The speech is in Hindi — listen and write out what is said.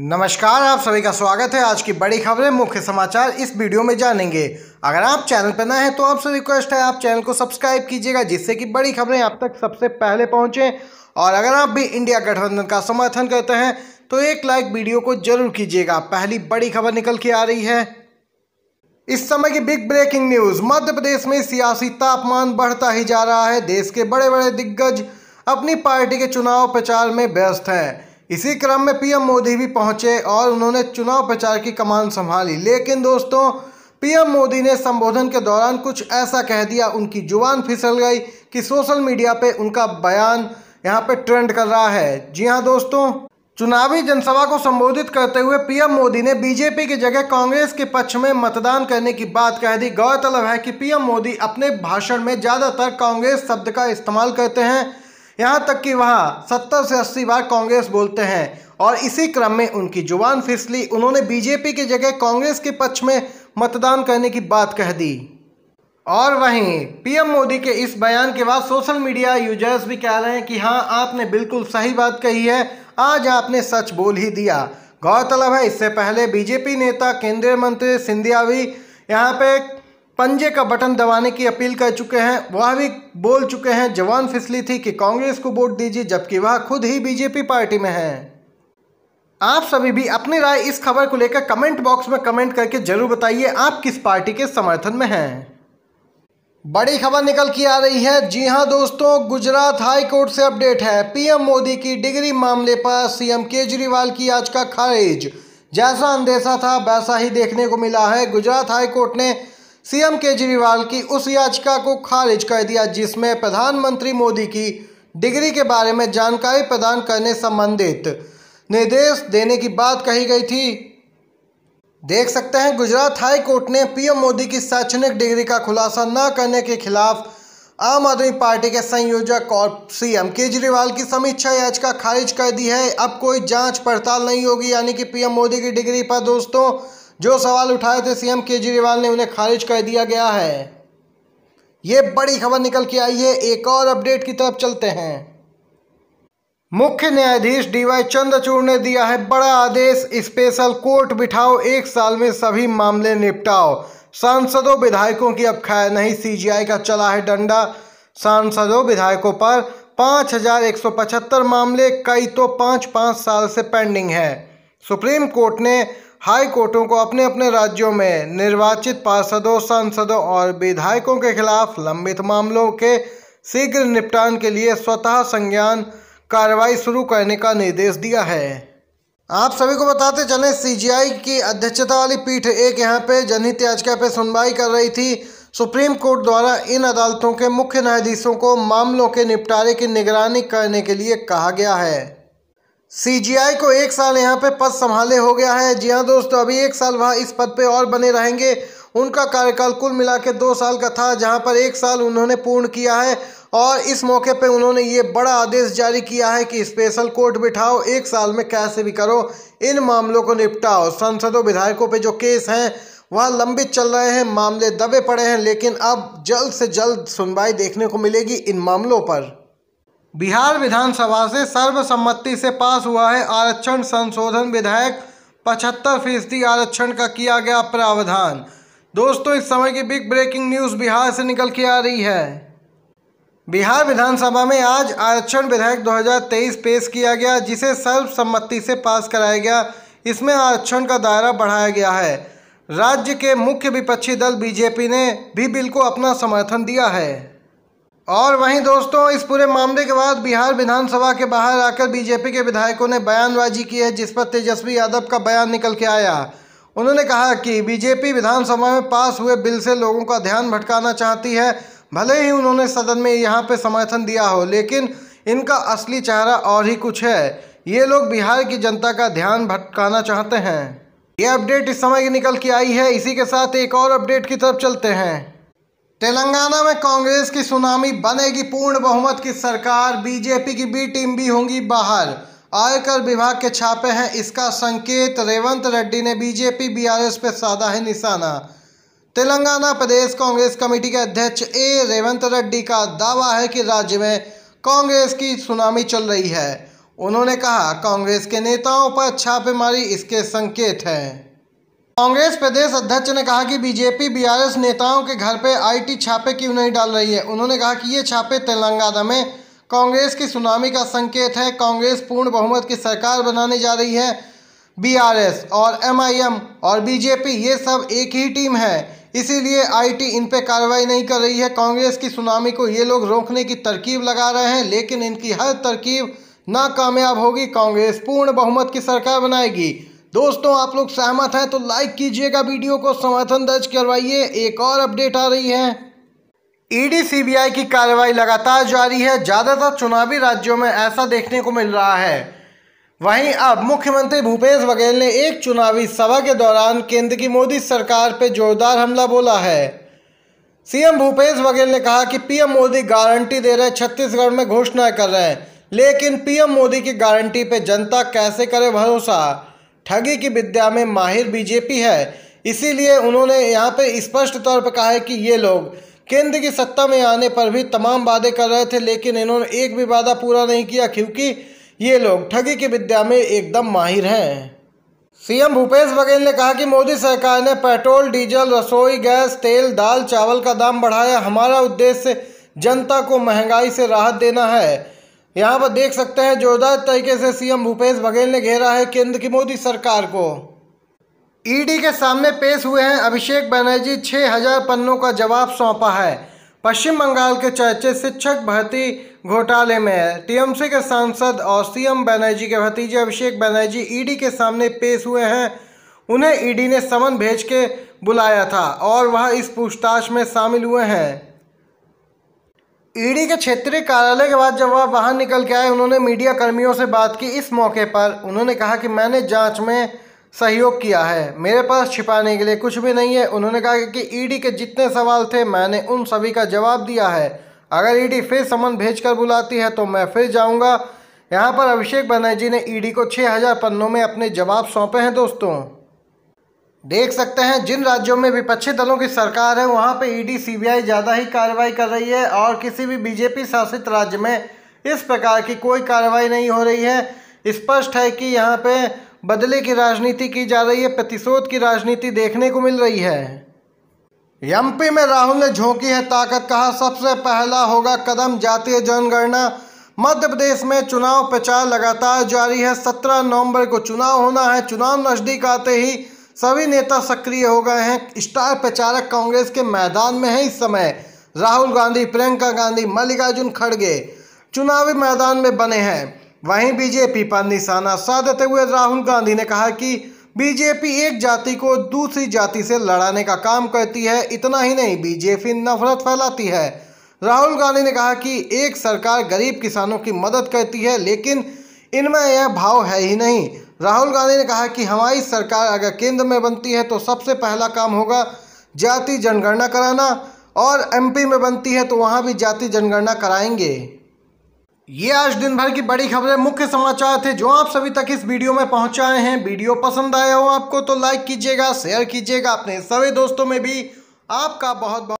नमस्कार आप सभी का स्वागत है आज की बड़ी खबरें मुख्य समाचार इस वीडियो में जानेंगे अगर आप चैनल पर नए हैं तो आपसे रिक्वेस्ट है आप चैनल को सब्सक्राइब कीजिएगा जिससे कि बड़ी खबरें आप तक सबसे पहले पहुंचें और अगर आप भी इंडिया गठबंधन का समर्थन करते हैं तो एक लाइक वीडियो को जरूर कीजिएगा पहली बड़ी खबर निकल के आ रही है इस समय की big breaking news Madhya Pradesh में सियासी तापमान बढ़ता ही जा रहा है देश के बड़े बड़े दिग्गज अपनी पार्टी के चुनाव प्रचार में व्यस्त हैं इसी क्रम में पीएम मोदी भी पहुंचे और उन्होंने चुनाव प्रचार की कमान संभाली लेकिन दोस्तों पीएम मोदी ने संबोधन के दौरान कुछ ऐसा कह दिया उनकी जुबान फिसल गई कि सोशल मीडिया पे उनका बयान यहाँ पे ट्रेंड कर रहा है जी हाँ दोस्तों चुनावी जनसभा को संबोधित करते हुए पीएम मोदी ने बीजेपी की जगह कांग्रेस के पक्ष में मतदान करने की बात कह दी गौरतलब है कि पीएम मोदी अपने भाषण में ज़्यादातर कांग्रेस शब्द का इस्तेमाल करते हैं यहाँ तक कि वहाँ सत्तर से अस्सी बार कांग्रेस बोलते हैं और इसी क्रम में उनकी जुबान फिसली उन्होंने बीजेपी की जगह कांग्रेस के पक्ष में मतदान करने की बात कह दी और वहीं पीएम मोदी के इस बयान के बाद सोशल मीडिया यूजर्स भी कह रहे हैं कि हाँ आपने बिल्कुल सही बात कही है आज आपने सच बोल ही दिया गौरतलब है इससे पहले बीजेपी नेता केंद्रीय मंत्री सिंधिया भी यहाँ पे पंजे का बटन दबाने की अपील कर चुके हैं वह भी बोल चुके हैं जवान फिसली थी कि कांग्रेस को वोट दीजिए जबकि वह खुद ही बीजेपी पार्टी में है आप सभी भी अपनी राय इस खबर को लेकर कमेंट बॉक्स में कमेंट करके जरूर बताइए आप किस पार्टी के समर्थन में हैं बड़ी खबर निकल के आ रही है जी हां दोस्तों गुजरात हाई कोर्ट से अपडेट है पीएम मोदी की डिग्री मामले पर सीएम केजरीवाल की याचिका खारिज जैसा अंदेशा था वैसा ही देखने को मिला है गुजरात हाई कोर्ट ने सीएम केजरीवाल की उस याचिका को खारिज कर दिया जिसमें प्रधानमंत्री मोदी की डिग्री के बारे में जानकारी प्रदान करने संबंधित निर्देश देने की बात कही गई थी देख सकते हैं गुजरात हाई कोर्ट ने पीएम मोदी की शैक्षणिक डिग्री का खुलासा न करने के खिलाफ आम आदमी पार्टी के संयोजक और सीएम केजरीवाल की समीक्षा याचिका खारिज कर दी है अब कोई जांच पड़ताल नहीं होगी यानी कि पीएम मोदी की डिग्री पर दोस्तों जो सवाल उठाए थे सीएम केजरीवाल ने उन्हें खारिज कर दिया गया है ये बड़ी खबर निकल के आई है एक और अपडेट की तरफ चलते हैं मुख्य न्यायाधीश डीवाई चंद्रचूड़ ने दिया है बड़ा आदेश स्पेशल कोर्ट बिठाओ एक साल में सभी मामले निपटाओ सांसदों विधायकों की अब खैर नहीं सीजीआई का चला है डंडा सांसदों विधायकों पर हजार एक सौ पचहत्तर मामले कई तो पाँच पाँच साल से पेंडिंग है सुप्रीम कोर्ट ने हाई कोर्टों को अपने अपने राज्यों में निर्वाचित पार्षदों सांसदों और विधायकों के खिलाफ लंबित मामलों के शीघ्र निपटान के लिए स्वतः संज्ञान कार्रवाई शुरू करने का निर्देश दिया है आप सभी को बताते चलें सीजीआई की अध्यक्षता वाली पीठ एक यहाँ पे जनहित याचिका पे सुनवाई कर रही थी सुप्रीम कोर्ट द्वारा इन अदालतों के मुख्य न्यायाधीशों को मामलों के निपटारे की निगरानी करने के लिए कहा गया है सी को एक साल यहाँ पे पद संभाले हो गया है जी हाँ दोस्तों अभी एक साल वहाँ इस पद पे और बने रहेंगे उनका कार्यकाल कुल मिला के दो साल का था जहाँ पर एक साल उन्होंने पूर्ण किया है और इस मौके पे उन्होंने ये बड़ा आदेश जारी किया है कि स्पेशल कोर्ट बिठाओ एक साल में कैसे भी करो इन मामलों को निपटाओ सांसदों विधायकों पर जो केस हैं वह लंबित चल रहे हैं मामले दबे पड़े हैं लेकिन अब जल्द से जल्द सुनवाई देखने को मिलेगी इन मामलों पर बिहार विधानसभा से सर्वसम्मति से पास हुआ है आरक्षण संशोधन विधेयक पचहत्तर फीसदी आरक्षण का किया गया प्रावधान दोस्तों इस समय की बिग ब्रेकिंग न्यूज़ बिहार से निकल के आ रही है बिहार विधानसभा में आज आरक्षण विधेयक 2023 पेश किया गया जिसे सर्वसम्मति से पास कराया गया इसमें आरक्षण का दायरा बढ़ाया गया है राज्य के मुख्य विपक्षी दल बीजेपी ने भी बिल को अपना समर्थन दिया है और वहीं दोस्तों इस पूरे मामले के बाद बिहार विधानसभा के बाहर आकर बीजेपी के विधायकों ने बयानबाजी की है जिस पर तेजस्वी यादव का बयान निकल के आया उन्होंने कहा कि बीजेपी विधानसभा में पास हुए बिल से लोगों का ध्यान भटकाना चाहती है भले ही उन्होंने सदन में यहाँ पर समर्थन दिया हो लेकिन इनका असली चेहरा और ही कुछ है ये लोग बिहार की जनता का ध्यान भटकाना चाहते हैं ये अपडेट इस समय की निकल के आई है इसी के साथ एक और अपडेट की तरफ चलते हैं तेलंगाना में कांग्रेस की सुनामी बनेगी पूर्ण बहुमत की सरकार बीजेपी की बी टीम भी होंगी बाहर आयकर विभाग के छापे हैं इसका संकेत रेवंत रेड्डी ने बीजेपी बीआरएस पर साधा है निशाना तेलंगाना प्रदेश कांग्रेस कमेटी के अध्यक्ष ए रेवंत रेड्डी का दावा है कि राज्य में कांग्रेस की सुनामी चल रही है उन्होंने कहा कांग्रेस के नेताओं पर छापेमारी इसके संकेत हैं कांग्रेस प्रदेश अध्यक्ष ने कहा कि बीजेपी बीआरएस नेताओं के घर पे आईटी छापे क्यों नहीं डाल रही है उन्होंने कहा कि ये छापे तेलंगाना में कांग्रेस की सुनामी का संकेत है कांग्रेस पूर्ण बहुमत की सरकार बनाने जा रही है बीआरएस और एमआईएम और बीजेपी ये सब एक ही टीम है इसीलिए आईटी इन पर कार्रवाई नहीं कर रही है कांग्रेस की सुनामी को ये लोग रोकने की तरकीब लगा रहे हैं लेकिन इनकी हर तरकीब नाकामयाब होगी कांग्रेस पूर्ण बहुमत की सरकार बनाएगी दोस्तों आप लोग सहमत हैं तो लाइक कीजिएगा वीडियो को समर्थन दर्ज करवाइए एक और अपडेट आ रही है ईडी e सीबीआई की कार्रवाई लगातार जारी है ज़्यादातर चुनावी राज्यों में ऐसा देखने को मिल रहा है वहीं अब मुख्यमंत्री भूपेश बघेल ने एक चुनावी सभा के दौरान केंद्र की मोदी सरकार पर जोरदार हमला बोला है सीएम भूपेश बघेल ने कहा कि पीएम मोदी गारंटी दे रहे छत्तीसगढ़ में घोषणा कर रहे हैं लेकिन पीएम मोदी की गारंटी पे जनता कैसे करे भरोसा ठगी की विद्या में माहिर बीजेपी है इसीलिए उन्होंने यहाँ पे स्पष्ट तौर पर कहा है कि ये लोग केंद्र की सत्ता में आने पर भी तमाम वादे कर रहे थे लेकिन इन्होंने एक भी वादा पूरा नहीं किया क्योंकि ये लोग ठगी की विद्या में एकदम माहिर हैं सीएम भूपेश बघेल ने कहा कि मोदी सरकार ने पेट्रोल डीजल रसोई गैस तेल दाल चावल का दाम बढ़ाया हमारा उद्देश्य जनता को महंगाई से राहत देना है यहाँ पर देख सकते हैं जोरदार तरीके से सीएम भूपेश बघेल ने घेरा है केंद्र की मोदी सरकार को ईडी के सामने पेश हुए हैं अभिषेक बनर्जी छः हजार पन्नों का जवाब सौंपा है पश्चिम बंगाल के चर्चित शिक्षक भर्ती घोटाले में टीएमसी के सांसद और सीएम बनर्जी के भतीजे अभिषेक बनर्जी ईडी के सामने पेश हुए हैं उन्हें ईडी ने समन भेज के बुलाया था और वह इस पूछताछ में शामिल हुए हैं ईडी के क्षेत्रीय कार्यालय के बाद जब वह बाहर निकल के आए उन्होंने मीडिया कर्मियों से बात की इस मौके पर उन्होंने कहा कि मैंने जांच में सहयोग किया है मेरे पास छिपाने के लिए कुछ भी नहीं है उन्होंने कहा कि ईडी के जितने सवाल थे मैंने उन सभी का जवाब दिया है अगर ईडी फिर समन भेज बुलाती है तो मैं फिर जाऊँगा यहाँ पर अभिषेक बनर्जी ने ईडी को छः पन्नों में अपने जवाब सौंपे हैं दोस्तों देख सकते हैं जिन राज्यों में विपक्षी दलों की सरकार है वहां पे ईडी e सीबीआई ज़्यादा ही कार्रवाई कर रही है और किसी भी बीजेपी शासित राज्य में इस प्रकार की कोई कार्रवाई नहीं हो रही है स्पष्ट है कि यहाँ पे बदले की राजनीति की जा रही है प्रतिशोध की राजनीति देखने को मिल रही है एम में राहुल ने झोंकी है ताकत कहा सबसे पहला होगा कदम जातीय जनगणना मध्य प्रदेश में चुनाव प्रचार लगातार जारी है सत्रह नवंबर को चुनाव होना है चुनाव नज़दीक आते ही सभी नेता सक्रिय हो गए हैं स्टार प्रचारक कांग्रेस के मैदान में हैं इस समय राहुल गांधी प्रियंका गांधी मल्लिकार्जुन खड़गे चुनावी मैदान में बने हैं वहीं बीजेपी पर निशाना साधते हुए राहुल गांधी ने कहा कि बीजेपी एक जाति को दूसरी जाति से लड़ाने का काम करती है इतना ही नहीं बीजेपी नफरत फैलाती है राहुल गांधी ने कहा कि एक सरकार गरीब किसानों की मदद करती है लेकिन इनमें यह भाव है ही नहीं राहुल गांधी ने कहा कि हमारी सरकार अगर केंद्र में बनती है तो सबसे पहला काम होगा जाति जनगणना कराना और एमपी में बनती है तो वहाँ भी जाति जनगणना कराएंगे ये आज दिन भर की बड़ी खबरें मुख्य समाचार थे जो आप सभी तक इस वीडियो में पहुंचाए हैं वीडियो पसंद आया हो आपको तो लाइक कीजिएगा शेयर कीजिएगा अपने सभी दोस्तों में भी आपका बहुत बहुत